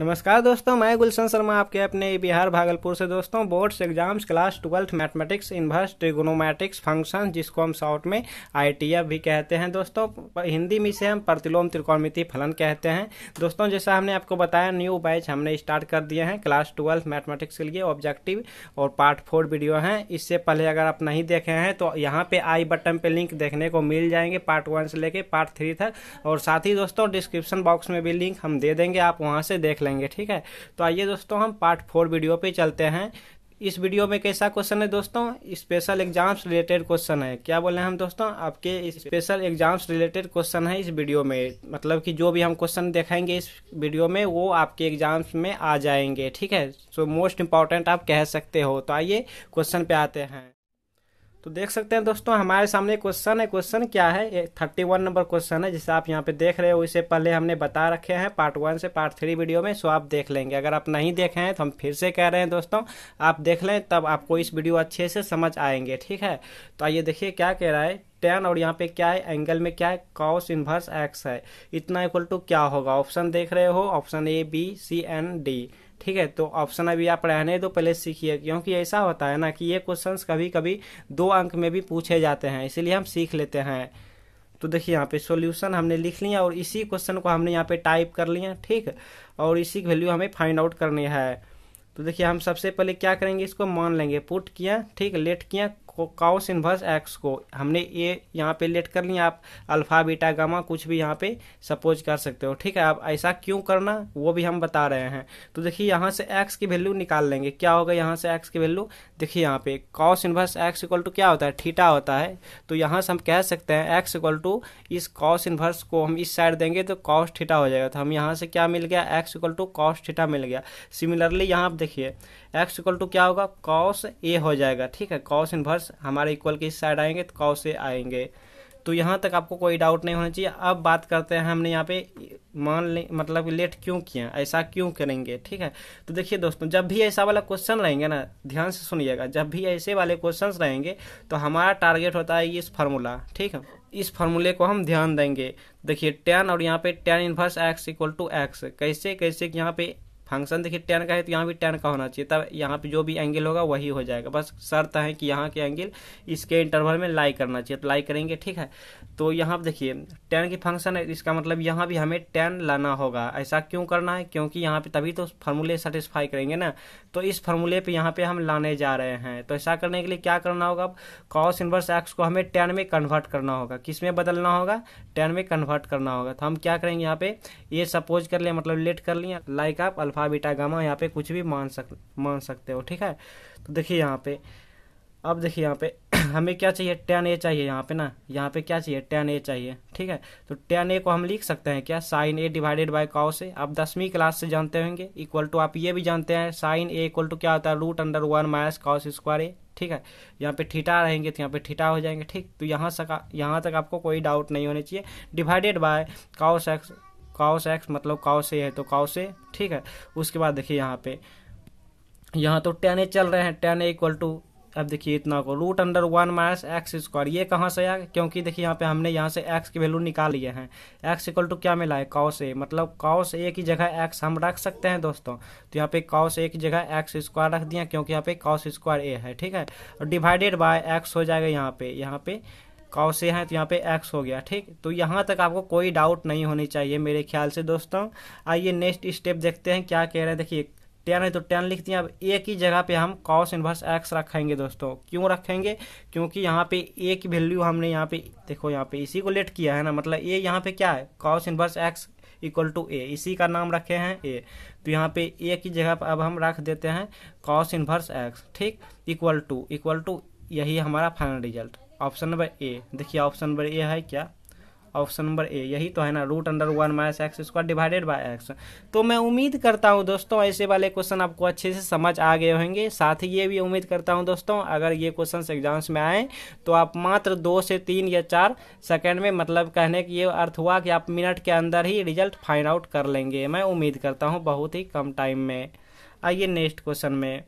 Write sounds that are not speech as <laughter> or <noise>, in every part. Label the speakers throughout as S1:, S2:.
S1: नमस्कार दोस्तों मैं गुलशन शर्मा आपके अपने बिहार भागलपुर से दोस्तों boards exams class twelfth mathematics inverse trigonometrics function जिसको हम शॉर्ट में आई भी कहते हैं दोस्तों हिंदी में इसे हम प्रतिलोम त्रिकोणमिति फलन कहते हैं दोस्तों जैसा हमने आपको बताया न्यू बैच हमने स्टार्ट कर दिए हैं क्लास ट्वेल्थ मैथमेटिक्स के लिए ऑब्जेक्टिव और पार्ट फोर वीडियो हैं इससे पहले अगर आप नहीं देखे हैं तो यहाँ पर आई बटन पर लिंक देखने को मिल जाएंगे पार्ट वन से लेकर पार्ट थ्री तक और साथ ही दोस्तों डिस्क्रिप्शन बॉक्स में भी लिंक हम दे देंगे आप वहाँ से देख लें लेंगे ठीक है तो आइए दोस्तों हम पार्ट फोर वीडियो पे चलते हैं इस वीडियो में कैसा क्वेश्चन है दोस्तों स्पेशल एग्जाम्स रिलेटेड क्वेश्चन है क्या बोले हम दोस्तों आपके स्पेशल एग्जाम्स रिलेटेड क्वेश्चन है इस वीडियो में मतलब कि जो भी हम क्वेश्चन देखेंगे इस वीडियो में वो आपके एग्जाम्स में आ जाएंगे ठीक है सो मोस्ट इम्पॉर्टेंट आप कह सकते हो तो आइए क्वेश्चन पे आते हैं तो देख सकते हैं दोस्तों हमारे सामने क्वेश्चन है क्वेश्चन क्या है ये थर्टी वन नंबर क्वेश्चन है जिसे आप यहाँ पे देख रहे हो इसे पहले हमने बता रखे हैं पार्ट वन से पार्ट थ्री वीडियो में सो आप देख लेंगे अगर आप नहीं देखे हैं तो हम फिर से कह रहे हैं दोस्तों आप देख लें तब आपको इस वीडियो अच्छे से समझ आएंगे ठीक है तो आइए देखिए क्या कह रहा है टेन और यहाँ पे क्या है एंगल में क्या है कॉस इनवर्स एक्स है इतना इक्वल टू क्या होगा ऑप्शन देख रहे हो option A B C and D ठीक है तो ऑप्शन अभी आप रहने दो पहले सीखिए क्योंकि ऐसा होता है ना कि ये क्वेश्चन कभी कभी दो अंक में भी पूछे जाते हैं इसीलिए हम सीख लेते हैं तो देखिए यहाँ पे सॉल्यूशन हमने लिख लिया और इसी क्वेश्चन को हमने यहाँ पे टाइप कर लिया ठीक और इसी वैल्यू हमें फाइंड आउट करनी है तो देखिए हम सबसे पहले क्या करेंगे इसको मान लेंगे पुट किया ठीक लेट किया काउस इनवर्स एक्स को हमने ये यहाँ पे लेट कर लिया आप अल्फा बीटा गामा कुछ भी यहाँ पे सपोज कर सकते हो ठीक है आप ऐसा क्यों करना वो भी हम बता रहे हैं तो देखिए यहाँ से एक्स की वैल्यू निकाल लेंगे क्या होगा यहाँ से एक्स की वैल्यू देखिए यहाँ पे cos inverse X equal to क्या होता है ठीटा होता है तो यहाँ से हम कह सकते हैं एक्स इक्वल टू इस काउस इनवर्स को हम इस साइड देंगे तो काउस ठीटा हो जाएगा तो हम यहाँ से क्या मिल गया X equal to cos theta मिल गया सिमिलरली यहाँ आप देखिए एक्स इक्वल टू क्या होगा कॉस ए हो जाएगा ठीक है कॉस इनवर्स हमारे इक्वल के इस साइड आएंगे तो कॉस ए आएंगे तो यहाँ तक आपको कोई डाउट नहीं होना चाहिए अब बात करते हैं हमने यहाँ पे मान ले मतलब लेट क्यों किया ऐसा क्यों करेंगे ठीक है तो देखिए दोस्तों जब भी ऐसा वाला क्वेश्चन रहेंगे ना ध्यान से सुनिएगा जब भी ऐसे वाले क्वेश्चंस रहेंगे तो हमारा टारगेट होता है इस फार्मूला ठीक है इस फार्मूले को हम ध्यान देंगे देखिए टेन और यहाँ पे tan inverse X equal to X कैसे कैसे यहाँ पे फंक्शन देखिए टेन का है तो यहाँ भी टेन का होना चाहिए तब यहाँ पे जो भी एंगल होगा वही हो जाएगा बस शर्त है कि यहाँ के एंगल इसके इंटरवल में लाई करना चाहिए तो लाई करेंगे ठीक है तो यहाँ पर देखिए टेन की फंक्शन है इसका मतलब यहाँ भी हमें टेन लाना होगा ऐसा क्यों करना है क्योंकि यहाँ पर तभी तो फार्मूले सेटिस्फाई करेंगे ना तो इस फार्मूले पर यहाँ पर हम लाने जा रहे हैं तो ऐसा करने के लिए क्या करना होगा कॉस इनवर्स एक्स को हमें टेन में कन्वर्ट करना होगा किस में बदलना होगा टेन में कन्वर्ट करना होगा तो हम क्या करेंगे यहाँ पर ये सपोज कर लिया मतलब लेट कर लिया लाइक आप अल्फा अल्फा बीटा गामा यहाँ पे कुछ भी मान सक मान सकते हो ठीक है तो देखिए यहाँ पे अब देखिए यहाँ पे <clears throat> हमें क्या चाहिए टेन ए चाहिए यहाँ पे ना यहाँ पे क्या चाहिए टेन ए चाहिए ठीक है तो टेन ए को हम लिख सकते हैं क्या sine A divided by cos से आप दसवीं क्लास से जानते होंगे इक्वल टू आप ये भी जानते हैं साइन ए इक्वल टू क्या होता है root under one minus cos square A ठीक है यहाँ पे ठीठा रहेंगे तो यहाँ पे ठीठा हो जाएंगे ठीक तो यहाँ तक यहाँ तक आपको कोई डाउट नहीं होना चाहिए divided by cos X cos X मतलब काउ से है तो काउ से ठीक है उसके बाद देखिए यहाँ पे यहाँ तो टेन ए चल रहे हैं टेन ए इक्वल टू अब देखिए इतना को root under one minus x square ये कहाँ से आया क्योंकि देखिए यहाँ पे हमने यहाँ से एक्स की वैल्यू निकाल लिए हैं एक्स इक्वल टू क्या मिला है काउस ए मतलब काउस ए की जगह एक्स हम रख सकते हैं दोस्तों तो यहाँ पे काउस ए की जगह एक्स स्क्वायर रख दिया क्योंकि यहाँ पे काउस स्क्वायर ए है ठीक है और डिवाइडेड बाय एक्स हो जाएगा यहाँ पे यहाँ पे कौश ए हैं तो यहाँ पे एक्स हो गया ठीक तो यहाँ तक आपको कोई डाउट नहीं होनी चाहिए मेरे ख्याल से दोस्तों आइए नेक्स्ट स्टेप देखते हैं क्या कह रहे हैं देखिए टेन है तो टेन लिख दिया अब एक ही जगह पे हम कॉस इनवर्स एक्स रखेंगे दोस्तों क्यों रखेंगे क्योंकि यहाँ पे ए की वैल्यू हमने यहाँ पे देखो यहाँ पे इसी को लेट किया है ना मतलब ए यहाँ पे क्या है cos inverse X equal to A इसी का नाम रखे हैं ए तो यहाँ पे ए की जगह पर अब हम रख देते हैं कॉस इनवर्स एक्स ठीक इक्वल टू इक्वल टू यही हमारा final result option number A देखिए ऑप्शन नंबर ए है क्या ऑप्शन नंबर ए यही तो है ना root under one minus x square divided by X तो मैं उम्मीद करता हूँ दोस्तों ऐसे वाले क्वेश्चन आपको अच्छे से समझ आ गए होंगे साथ ही ये भी उम्मीद करता हूँ दोस्तों अगर ये क्वेश्चन एग्जाम्स में आए तो आप मात्र दो से तीन या चार सेकेंड में मतलब कहने की ये अर्थ हुआ कि आप मिनट के अंदर ही रिजल्ट फाइंड आउट कर लेंगे मैं उम्मीद करता हूँ बहुत ही कम टाइम में आइए नेक्स्ट क्वेश्चन में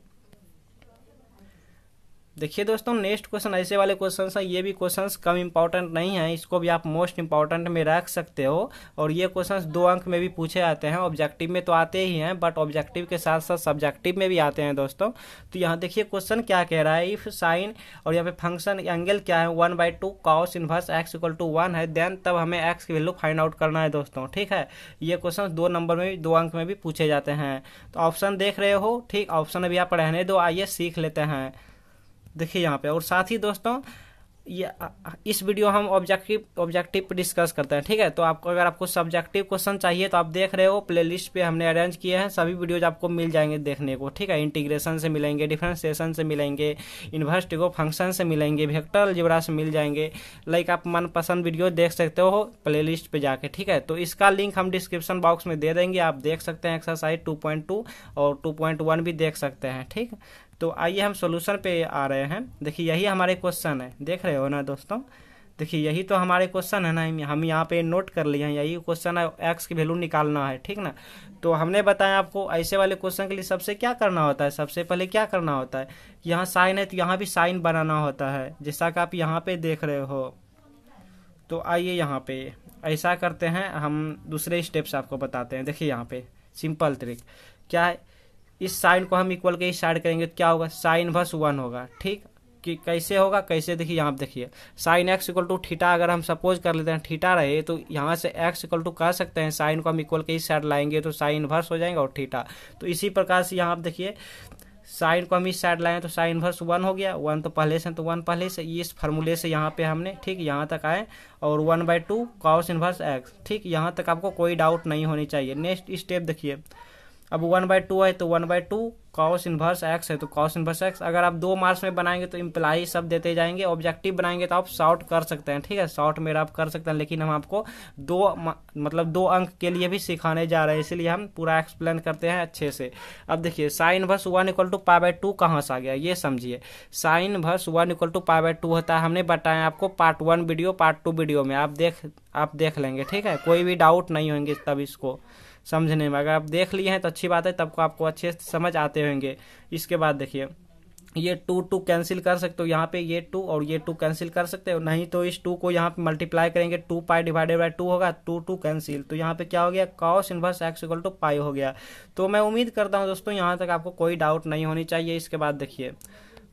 S1: देखिए दोस्तों नेक्स्ट क्वेश्चन ऐसे वाले क्वेश्चन हैं ये भी क्वेश्चन कम इंपॉर्टेंट नहीं है इसको भी आप मोस्ट इंपॉर्टेंट में रख सकते हो और ये क्वेश्चन दो अंक में भी पूछे आते हैं ऑब्जेक्टिव में तो आते ही हैं बट ऑब्जेक्टिव के साथ साथ सब्जेक्टिव में भी आते हैं दोस्तों तो यहाँ देखिए क्वेश्चन क्या कह रहा है इफ साइन और यहाँ पे फंक्शन एंगल क्या है one by two cos inverse X equal to one है देन तब हमें एक्स की वैल्यू फाइंड आउट करना है दोस्तों ठीक है ये क्वेश्चन दो नंबर में भी दो अंक में भी पूछे जाते हैं तो ऑप्शन देख रहे हो ठीक ऑप्शन अभी आप रहने दो आइए सीख लेते हैं देखिए यहाँ पे और साथ ही दोस्तों ये इस वीडियो हम ऑब्जेक्टिव ऑब्जेक्टिव पर डिस्कस करते हैं ठीक है तो आपको अगर आपको सब्जेक्टिव क्वेश्चन चाहिए तो आप देख रहे हो प्लेलिस्ट पे हमने अरेंज किए हैं सभी वीडियोज आपको मिल जाएंगे देखने को ठीक है इंटीग्रेशन से मिलेंगे डिफ्रेंसिएशन से मिलेंगे इन्वर्सिटिगो फंक्शन से मिलेंगे वेक्टर जिबरा से मिल जाएंगे लाइक आप मनपसंद वीडियो देख सकते हो प्ले लिस्ट पर जाके ठीक है तो इसका लिंक हम डिस्क्रिप्शन बॉक्स में दे देंगे आप देख सकते हैं एक्सरसाइज टू और टू भी देख सकते हैं ठीक तो आइए हम सोल्यूशन पे आ रहे हैं देखिए यही हमारे क्वेश्चन है देख रहे हो ना दोस्तों देखिए यही तो हमारे क्वेश्चन है ना हम यहाँ पे नोट कर लिए हैं यही क्वेश्चन है एक्स की वैल्यू निकालना है ठीक ना तो हमने बताया आपको ऐसे वाले क्वेश्चन के लिए सबसे क्या करना होता है सबसे पहले क्या करना होता है यहाँ साइन है तो यहाँ भी साइन बनाना होता है जैसा कि आप यहाँ पे देख रहे हो तो आइए यहाँ पे ऐसा करते हैं हम दूसरे स्टेप्स आपको बताते हैं देखिए यहाँ पे सिंपल ट्रिक क्या है इस साइन को हम इक्वल के इस साइड करेंगे तो क्या होगा साइन बस वन होगा ठीक कि कैसे होगा कैसे देखिए यहाँ पे देखिए sine X equal to theta अगर हम सपोज कर लेते हैं थीटा रहे तो यहाँ से एक्स इक्वल टू कह सकते हैं साइन को हम इक्वल के इस साइड लाएंगे तो साइन वर्स हो जाएगा और थीटा तो इसी प्रकार से यहाँ आप देखिए साइन को हम इस साइड लाएँ तो साइन वर्स वन हो गया वन तो पहले से तो वन पहले से इस फार्मूले से यहाँ पे हमने ठीक यहाँ तक आए और one by two cos inverse X ठीक यहाँ तक आपको कोई डाउट नहीं होनी चाहिए नेक्स्ट स्टेप देखिए अब वन बाय टू है तो one by two cos inverse X है तो कॉस इन्वर्स एक्स अगर आप दो मार्क्स में बनाएंगे तो इम्प्लाई सब देते जाएंगे ऑब्जेक्टिव बनाएंगे तो आप शॉर्ट कर सकते हैं ठीक है शॉर्ट मेरा आप कर सकते हैं लेकिन हम आपको दो मतलब दो अंक के लिए भी सिखाने जा रहे हैं इसीलिए हम पूरा एक्सप्लेन करते हैं अच्छे से अब देखिए sine inverse one equal to pi by two कहाँ से आ गया ये समझिए sine inverse one equal to pi by two होता है हमने बताया आपको part one video part two video में आप देख आप देख लेंगे ठीक है कोई भी डाउट नहीं होंगे तब इसको समझने में अगर आप देख लिए हैं तो अच्छी बात है तब को आपको अच्छे से समझ आते होंगे इसके बाद देखिए ये टू टू कैंसिल कर सकते हो यहाँ पे ये टू और ये टू कैंसिल कर सकते हो नहीं तो इस टू को यहाँ पे मल्टीप्लाई करेंगे two pi divided by two होगा टू टू कैंसिल तो यहाँ पे क्या हो गया cos inverse X equal to pi हो गया तो मैं उम्मीद करता हूँ दोस्तों यहाँ तक आपको कोई डाउट नहीं होनी चाहिए इसके बाद देखिए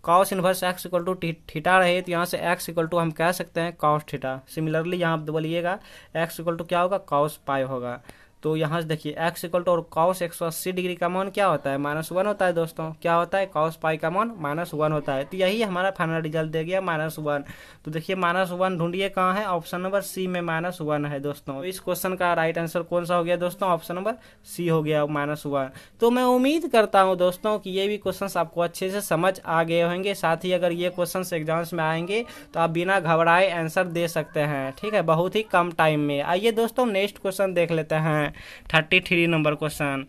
S1: cos inverse X equal to theta रहे तो यहाँ से एक्स इक्वल टू हम कह सकते हैं कॉस थीटा सिमिलरली यहाँ बोलिएगा एक्स इक्वल टू क्या होगा कॉस पाई होगा तो यहाँ से देखिए एक्स इक्वल टू और कॉस एक सौ अस्सी डिग्री का मान क्या होता है माइनस वन होता है दोस्तों क्या होता है कॉस पाई का मान माइनस वन होता है तो यही हमारा फाइनल रिजल्ट दे गया माइनस वन तो देखिए माइनस वन ढूंढिए कहाँ है ऑप्शन नंबर सी में माइनस वन है दोस्तों तो इस क्वेश्चन का राइट आंसर कौन सा हो गया दोस्तों ऑप्शन नंबर सी हो गया माइनस वन तो मैं उम्मीद करता हूँ दोस्तों की ये भी क्वेश्चन आपको अच्छे से समझ आ गए होंगे साथ ही अगर ये क्वेश्चन एग्जाम्स में आएंगे तो आप बिना घबराए आंसर दे सकते हैं ठीक है बहुत ही कम टाइम में आइए दोस्तों नेक्स्ट क्वेश्चन देख लेते हैं है थर्टी थ्री नंबर क्वेश्चन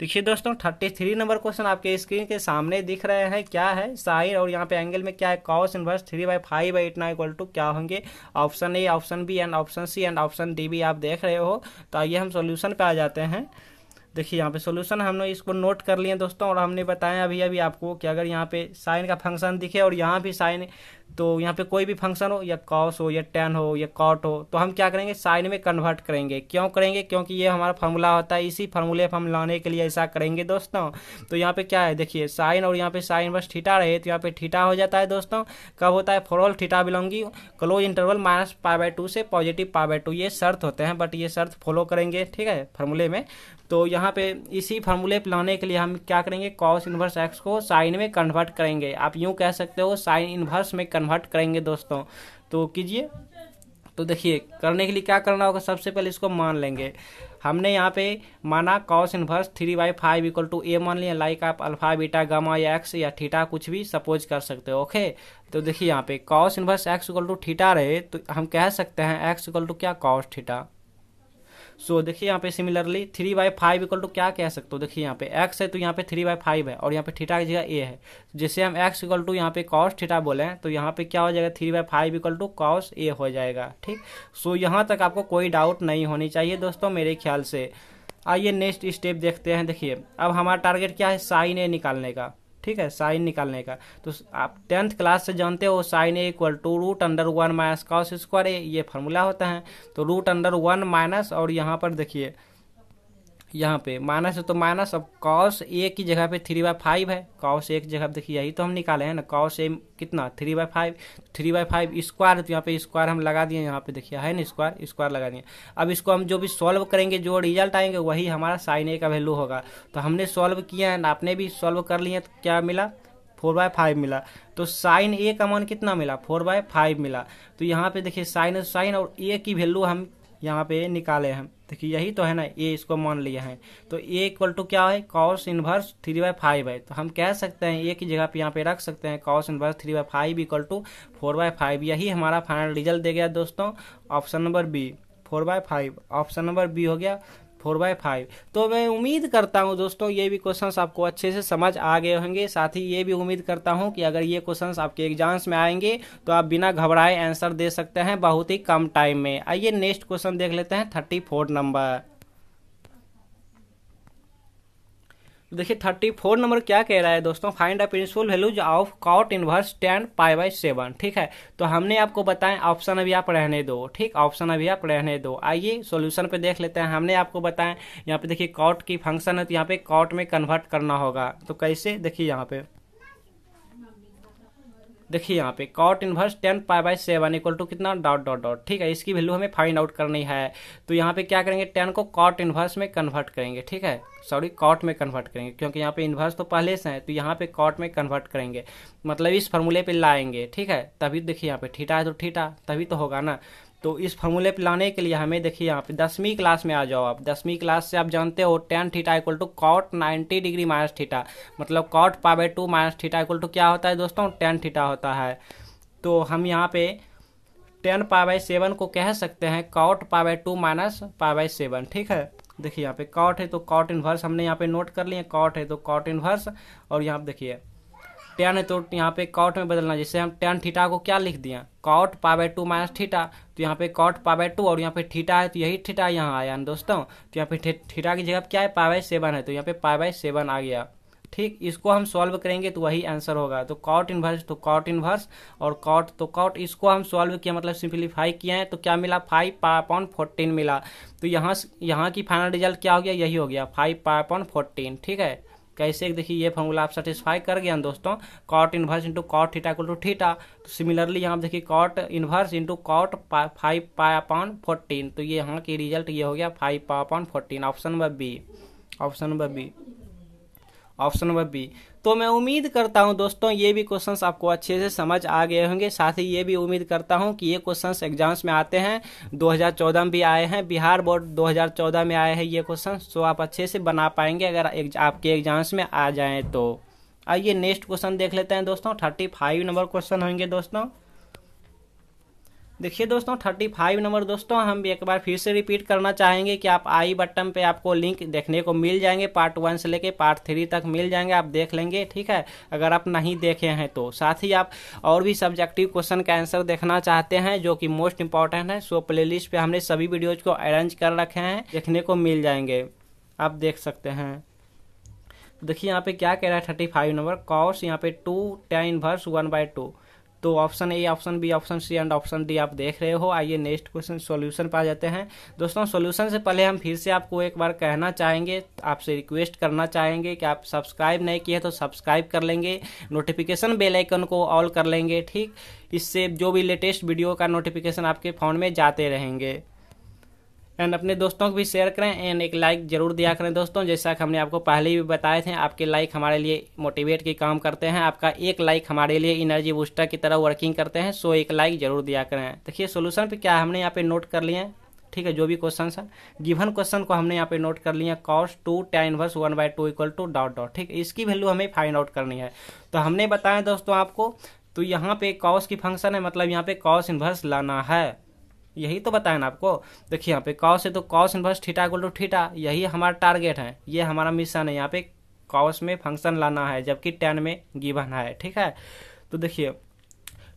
S1: देखिए दोस्तों थर्टी थ्री नंबर क्वेश्चन आपके स्क्रीन के सामने दिख रहे हैं क्या है साइन और यहाँ पे एंगल में क्या है cos inverse three by five by इतना इक्वल टू क्या होंगे option A option B and option C and option D भी आप देख रहे हो तो आइए हम सोल्यूशन पर आ जाते हैं देखिए यहाँ पे सोल्यूशन हमने इसको नोट कर लिए दोस्तों और हमने बताया अभी अभी आपको कि अगर यहाँ पे साइन का फंक्शन दिखे और यहाँ भी साइन तो यहाँ पे कोई भी फंक्शन हो या कॉस हो या टेन हो या कॉट हो तो हम क्या करेंगे साइन में कन्वर्ट करेंगे क्यों करेंगे क्योंकि ये हमारा फार्मूला होता है इसी फार्मूले पर हम लाने के लिए ऐसा करेंगे दोस्तों तो यहाँ पे क्या है देखिए साइन और यहाँ पे साइन बस ठीटा रहे तो यहाँ पे ठीटा हो जाता है दोस्तों कब होता है for all theta belonging closed interval minus pi by two से पॉजिटिव पाई बाय टू ये शर्त होते हैं बट ये शर्त फॉलो करेंगे ठीक है फार्मूले में तो यहाँ पे इसी फार्मूले पर लाने के लिए हम क्या करेंगे कॉस इन्वर्स एक्स को साइन में कन्वर्ट करेंगे आप यूँ कह सकते हो साइन इन्वर्स में कन्वर्ट करेंगे दोस्तों तो कीजिए तो देखिए करने के लिए क्या करना होगा सबसे पहले इसको मान लेंगे हमने यहाँ पे माना cos inverse three by five equal to A मान लिया लाइक आप अल्फा बीटा गामा या एक्स या थीटा कुछ भी सपोज कर सकते हो ओके तो देखिए यहाँ पे cos inverse X equal to theta रहे तो हम कह सकते हैं एक्स इक्वल टू क्या कॉस थीटा सो so, देखिए यहाँ पे similarly three by five equal to क्या कह सकते हो देखिए यहाँ पे एक्स है तो यहाँ पे थ्री बाई फाइव है और यहाँ पे थीटा की जगह ए है जैसे हम एक्स इक्वल टू यहाँ पे कॉस थीटा बोले तो यहाँ पे क्या हो जाएगा three by five equal to cos A हो जाएगा ठीक सो so, यहाँ तक आपको कोई डाउट नहीं होनी चाहिए दोस्तों मेरे ख्याल से आइए नेक्स्ट स्टेप देखते हैं देखिए अब हमारा टारगेट क्या है साइन ए निकालने का ठीक है साइन निकालने का तो आप टेंथ क्लास से जानते हो sine A equal to root under one minus cos square A ये फार्मूला होता है तो रूट अंडर वन माइनस और यहाँ पर देखिए यहाँ पे माइनस है तो माइनस अब कॉस ए की जगह पे थ्री बाय फाइव है कॉस ए की जगह देखिए यही तो हम निकाले हैं ना कॉस ए कितना three by five three by five square तो यहाँ पे स्क्वायर हम लगा दिए यहाँ पे देखिए है ना स्क्वायर स्क्वायर लगा दिए अब इसको हम जो भी सॉल्व करेंगे जो रिजल्ट आएंगे वही हमारा साइन ए का वैल्यू होगा तो हमने सॉल्व किया है आपने भी सॉल्व कर लिए तो क्या मिला फोर बाय फाइव मिला तो साइन ए का मान कितना मिला फोर बाय फाइव मिला तो यहाँ पे देखिए साइन साइन और ए की वैल्यू हम यहाँ पे निकाले हैं देखिए यही तो है ना ए इसको मान लिया है तो ए इक्वल टू क्या है cos inverse three by five है तो हम कह सकते हैं ए की जगह पे यहाँ पे रख सकते हैं cos inverse three by five equal to four by five यही हमारा फाइनल रिजल्ट दे गया दोस्तों option number B four by five option number B हो गया फोर बाय फाइव तो मैं उम्मीद करता हूँ दोस्तों ये भी क्वेश्चंस आपको अच्छे से समझ आ गए होंगे साथ ही ये भी उम्मीद करता हूँ कि अगर ये क्वेश्चंस आपके एग्जाम्स में आएंगे तो आप बिना घबराए आंसर दे सकते हैं बहुत ही कम टाइम में आइए नेक्स्ट क्वेश्चन देख लेते हैं थर्टी फोर नंबर देखिए थर्टी फोर नंबर क्या कह रहा है दोस्तों find the principal values of cot inverse tan pi by seven ठीक है तो हमने आपको बताएं ऑप्शन अभी आप रहने दो ठीक ऑप्शन अभी आप रहने दो आइए सॉल्यूशन पे देख लेते हैं हमने आपको बताएं यहाँ पे देखिए कॉट की फंक्शन है तो यहाँ पे कॉट में कन्वर्ट करना होगा तो कैसे देखिए यहाँ पे देखिए यहाँ पे cot inverse tan pi by seven equal to कितना डॉट डॉट डॉट ठीक है इसकी वैल्यू हमें फाइंड आउट करनी है तो यहाँ पे क्या करेंगे टेन को कॉट इन्वर्स में कन्वर्ट करेंगे ठीक है सॉरी कॉट में कन्वर्ट करेंगे क्योंकि यहाँ पे इन्वर्स तो पहले से है तो यहाँ पे कॉट में कन्वर्ट करेंगे मतलब इस फॉर्मूले पर लाएंगे ठीक है तभी देखिए यहाँ पे ठीटा है तो ठीटा तभी तो होगा ना तो इस फॉर्मूले पर लाने के लिए हमें देखिए यहाँ पे दसवीं क्लास में आ जाओ आप दसवीं क्लास से आप जानते हो tan theta equal to cot ninety degree minus theta मतलब cot pi by two minus theta equal to क्या होता है दोस्तों टेन थीटा होता है तो हम यहाँ पे टेन पावे सेवन को कह सकते हैं cot pi by two minus pi by seven ठीक है देखिए यहाँ पे कॉट है तो कॉट इन्वर्स हमने यहाँ पे नोट कर लिए कॉट है तो कॉट इन्वर्स और यहाँ पे देखिए टेन है तो यहाँ पे कॉट में बदलना जैसे हम टेन थीटा को क्या लिख दिया cot pi by two minus theta तो यहाँ पे कॉट पा बाई टू और यहाँ पे थीटा है तो यही थीटा यहाँ आया ना दोस्तों तो यहाँ पे थीटा की जगह क्या है पा बाई सेवन है तो यहाँ पे पा बाई सेवन आ गया ठीक इसको हम सॉल्व करेंगे तो वही आंसर होगा तो कॉट इन्वर्स तो कॉट इन्वर्स और कॉट तो कॉट इसको हम सॉल्व किया मतलब सिंप्लीफाई किया है तो क्या मिला फाइव पा अपॉन फोर्टीन मिला तो यहाँ यहाँ की फाइनल रिजल्ट क्या हो गया यही हो गया फाइव पा अपॉन फोर्टीन ठीक है कैसे देखिए ये फॉर्मूला आप सेटिस्फाई कर गया दोस्तों cot inverse into cot theta equal to theta तो सिमिलरली यहाँ देखिए cot inverse into cot five pi upon fourteen तो ये यहाँ की रिजल्ट ये हो गया five pi upon fourteen option number B option number B option number B तो मैं उम्मीद करता हूं दोस्तों ये भी क्वेश्चंस आपको अच्छे से समझ आ गए होंगे साथ ही ये भी उम्मीद करता हूं कि ये क्वेश्चंस एग्जाम्स में आते हैं 2014 में भी आए हैं बिहार बोर्ड 2014 में आए हैं ये क्वेश्चन तो आप अच्छे से बना पाएंगे अगर एक, आपके एग्जाम्स में आ जाएँ तो आइए नेक्स्ट क्वेश्चन देख लेते हैं दोस्तों थर्टी फाइव नंबर क्वेश्चन होंगे दोस्तों देखिए दोस्तों 35 नंबर दोस्तों हम भी एक बार फिर से रिपीट करना चाहेंगे कि आप आई बटन पे आपको लिंक देखने को मिल जाएंगे पार्ट वन से लेके पार्ट थ्री तक मिल जाएंगे आप देख लेंगे ठीक है अगर आप नहीं देखे हैं तो साथ ही आप और भी सब्जेक्टिव क्वेश्चन का आंसर देखना चाहते हैं जो कि मोस्ट इंपॉर्टेंट है सो प्ले लिस्ट पर हमने सभी वीडियोज़ को अरेंज कर रखे हैं देखने को मिल जाएंगे आप देख सकते हैं देखिए यहाँ पे क्या कह रहा है थर्टी फाइव नंबर कॉस यहाँ पे two tan inverse one by two तो option A option B option C and option D आप देख रहे हो आइए नेक्स्ट क्वेश्चन सॉल्यूशन पर आ जाते हैं दोस्तों सॉल्यूशन से पहले हम फिर से आपको एक बार कहना चाहेंगे आपसे रिक्वेस्ट करना चाहेंगे कि आप सब्सक्राइब नहीं किए तो सब्सक्राइब कर लेंगे नोटिफिकेशन बेल आइकन को ऑल कर लेंगे ठीक इससे जो भी लेटेस्ट वीडियो का नोटिफिकेशन आपके फ़ोन में जाते रहेंगे एंड अपने दोस्तों को भी शेयर करें एंड एक लाइक जरूर दिया करें दोस्तों जैसा कि हमने आपको पहले भी बताए थे आपके लाइक हमारे लिए मोटिवेट की काम करते हैं आपका एक लाइक हमारे लिए एनर्जी बूस्टर की तरह वर्किंग करते हैं सो एक लाइक जरूर दिया करें देखिए सोल्यूशन पर क्या हमने यहाँ पे नोट कर लिए हैं ठीक है जो भी क्वेश्चन है गिवन क्वेश्चन को हमने यहाँ पे नोट कर लिया cos two tan inverse one by two equal to dot dot ठीक है इसकी वैल्यू हमें फाइंड आउट करनी है तो हमने बताया दोस्तों आपको तो यहाँ पे कॉस की फंक्शन है मतलब यहाँ पे कॉस इनवर्स लाना है यही तो बताया ना आपको देखिए यहाँ पे कॉस है तो कॉस इन्वर्स ठीटा गोल टू ठीटा यही हमारा टारगेट है ये हमारा मिशन है यहाँ पे कॉस में फंक्शन लाना है जबकि टेन में गिवन है ठीक है तो देखिए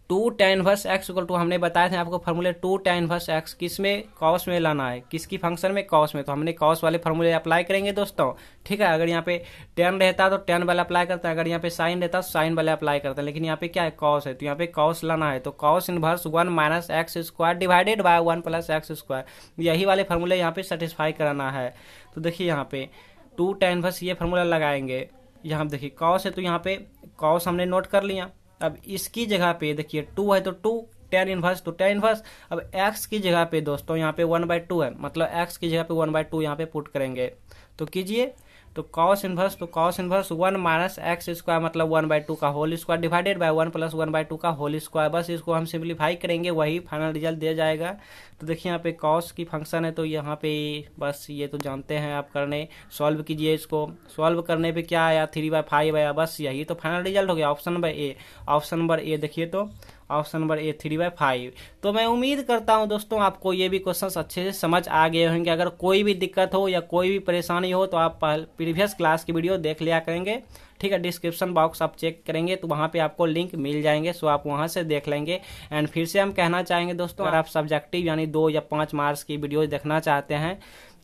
S1: two tan inverse x equal to हमने बताया था आपको फॉर्मूले टू टेन वर्स एक्स किस में कॉस में लाना है किसकी फंक्शन में कॉस में तो हमने कॉस वाले फॉर्मूले अप्लाई करेंगे दोस्तों ठीक है अगर यहाँ पे टेन रहता तो टेन वाला अप्लाई करते हैं अगर यहाँ पे साइन रहता तो साइन वाले अप्लाई करते हैं लेकिन यहाँ पे क्या है कॉस है तो यहाँ पे कॉस लाना है तो cos inverse one minus x square divided by one plus x square यही वाले फॉर्मूले यहाँ पे सेटिस्फाई कराना है तो देखिए यहाँ पे टू टेन वर्स ये फार्मूला लगाएंगे यहाँ देखिए कॉस है तो यहाँ पे कॉस हमने नोट कर लिया अब इसकी जगह पे देखिए टू है तो टू टेन इनवर्स तो टेन इनवर्स अब एक्स की जगह पे दोस्तों यहाँ पे वन बाय टू है मतलब एक्स की जगह पे वन बाय टू यहाँ पे पुट करेंगे तो कीजिए तो कॉस इन्वर्स तो cos inverse one minus x square मतलब वन बाई टू का whole square divided by one plus one by two का होल स्क्वायर बस इसको हम सिंप्लीफाई करेंगे वही फाइनल रिजल्ट दिया जाएगा तो देखिए यहाँ पे कॉस की फंक्शन है तो यहाँ पे बस ये तो जानते हैं आप करने सॉल्व कीजिए इसको सॉल्व करने पर क्या आया थ्री बाय फाइव आया बस यही तो फाइनल रिजल्ट हो गया option number A option number A देखिए तो option number A three by five तो मैं उम्मीद करता हूं दोस्तों आपको ये भी क्वेश्चन अच्छे से समझ आ गए होंगे अगर कोई भी दिक्कत हो या कोई भी परेशानी हो तो आप प्रीवियस क्लास की वीडियो देख लिया करेंगे ठीक है डिस्क्रिप्शन बॉक्स आप चेक करेंगे तो वहाँ पे आपको लिंक मिल जाएंगे सो आप वहाँ से देख लेंगे एंड फिर से हम कहना चाहेंगे दोस्तों अगर आप सब्जेक्टिव यानी दो या पाँच मार्क्स की वीडियो देखना चाहते हैं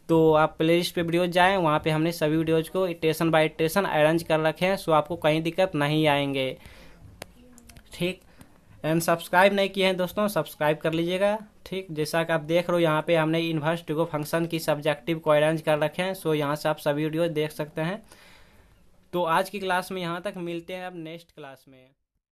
S1: तो आप प्ले लिस्ट पर वीडियोज जाएँ वहाँ पर हमने सभी वीडियोज को स्टेशन बाई स्टेशन अरेंज कर रखे हैं सो आपको कहीं दिक्कत नहीं आएंगे ठीक एंड सब्सक्राइब नहीं किए हैं दोस्तों सब्सक्राइब कर लीजिएगा ठीक जैसा कि आप देख रहे हो यहाँ पे हमने इन्वर्स गो फंक्शन की सब्जेक्टिव को अरेंज कर रखे हैं सो यहाँ से आप सभी वीडियो देख सकते हैं तो आज की क्लास में यहाँ तक मिलते हैं अब नेक्स्ट क्लास में